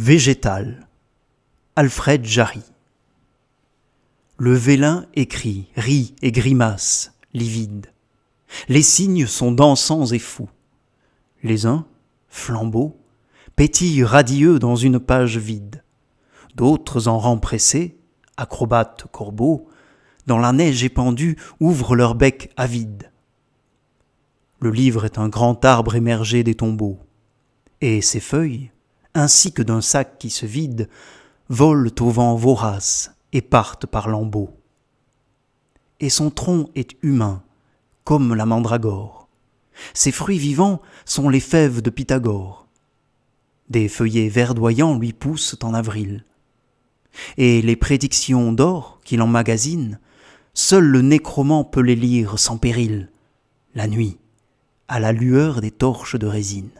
Végétal. Alfred Jarry. Le vélin écrit, rit et grimace, livide. Les cygnes sont dansants et fous. Les uns, flambeaux, pétillent radieux dans une page vide. D'autres, en rempressés, acrobates corbeaux, dans la neige épandue, ouvrent leur bec avide. Le livre est un grand arbre émergé des tombeaux, et ses feuilles, ainsi que d'un sac qui se vide, volent au vent vorace et partent par lambeaux. Et son tronc est humain, comme la mandragore. Ses fruits vivants sont les fèves de Pythagore. Des feuillets verdoyants lui poussent en avril. Et les prédictions d'or qu'il emmagasine, seul le nécromant peut les lire sans péril, la nuit, à la lueur des torches de résine.